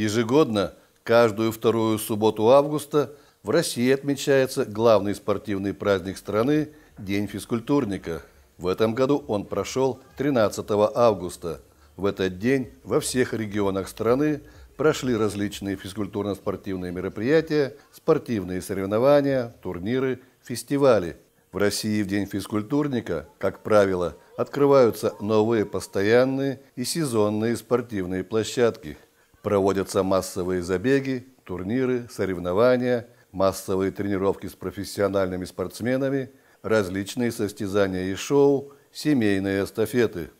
Ежегодно, каждую вторую субботу августа, в России отмечается главный спортивный праздник страны – День физкультурника. В этом году он прошел 13 августа. В этот день во всех регионах страны прошли различные физкультурно-спортивные мероприятия, спортивные соревнования, турниры, фестивали. В России в День физкультурника, как правило, открываются новые постоянные и сезонные спортивные площадки – Проводятся массовые забеги, турниры, соревнования, массовые тренировки с профессиональными спортсменами, различные состязания и шоу, семейные эстафеты.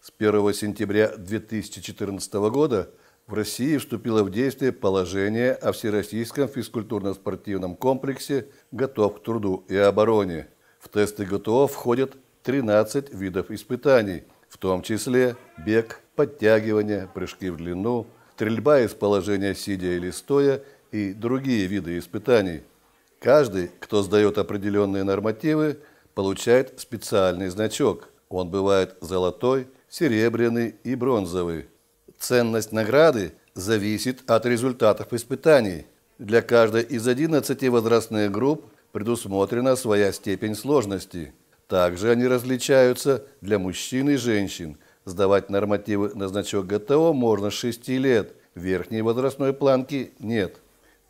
С 1 сентября 2014 года в России вступило в действие положение о Всероссийском физкультурно-спортивном комплексе «Готов к труду и обороне». В тесты ГТО входят 13 видов испытаний, в том числе бег, подтягивания, прыжки в длину – стрельба из положения сидя или стоя и другие виды испытаний. Каждый, кто сдает определенные нормативы, получает специальный значок. Он бывает золотой, серебряный и бронзовый. Ценность награды зависит от результатов испытаний. Для каждой из 11 возрастных групп предусмотрена своя степень сложности. Также они различаются для мужчин и женщин. Сдавать нормативы на значок ГТО можно с 6 лет, Верхней возрастной планки нет.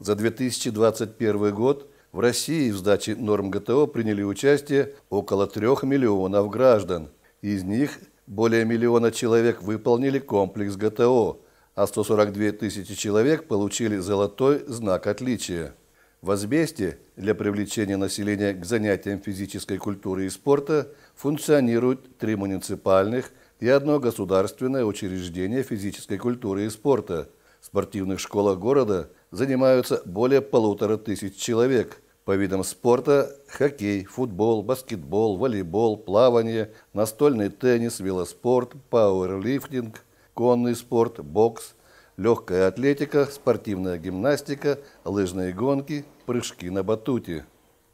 За 2021 год в России в сдаче норм ГТО приняли участие около 3 миллионов граждан. Из них более миллиона человек выполнили комплекс ГТО, а 142 тысячи человек получили золотой знак отличия. В Возместье для привлечения населения к занятиям физической культуры и спорта функционируют три муниципальных и одно государственное учреждение физической культуры и спорта – спортивных школах города занимаются более полутора тысяч человек. По видам спорта – хоккей, футбол, баскетбол, волейбол, плавание, настольный теннис, велоспорт, пауэрлифтинг, конный спорт, бокс, легкая атлетика, спортивная гимнастика, лыжные гонки, прыжки на батуте.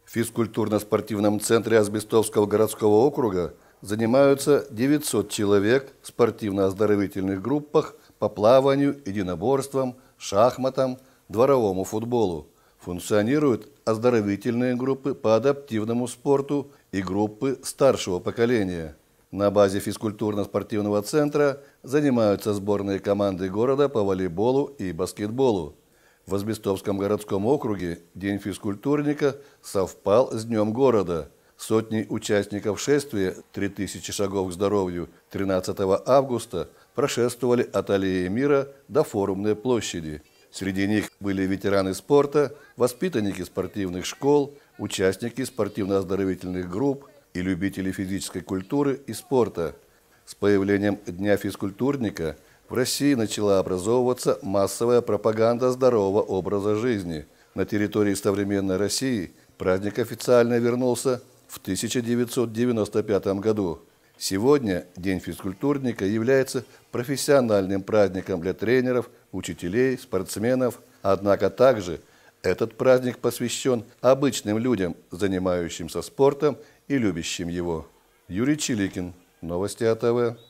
В физкультурно-спортивном центре Азбестовского городского округа – занимаются 900 человек в спортивно-оздоровительных группах по плаванию, единоборствам, шахматам, дворовому футболу. Функционируют оздоровительные группы по адаптивному спорту и группы старшего поколения. На базе физкультурно-спортивного центра занимаются сборные команды города по волейболу и баскетболу. В Азбестовском городском округе День физкультурника совпал с Днем города – Сотни участников шествия «3000 шагов к здоровью» 13 августа прошествовали от Аллеи Мира до Форумной площади. Среди них были ветераны спорта, воспитанники спортивных школ, участники спортивно-оздоровительных групп и любители физической культуры и спорта. С появлением Дня физкультурника в России начала образовываться массовая пропаганда здорового образа жизни. На территории современной России праздник официально вернулся в 1995 году. Сегодня День физкультурника является профессиональным праздником для тренеров, учителей, спортсменов, однако также этот праздник посвящен обычным людям, занимающимся спортом и любящим его. Юрий Чиликин, Новости АТВ.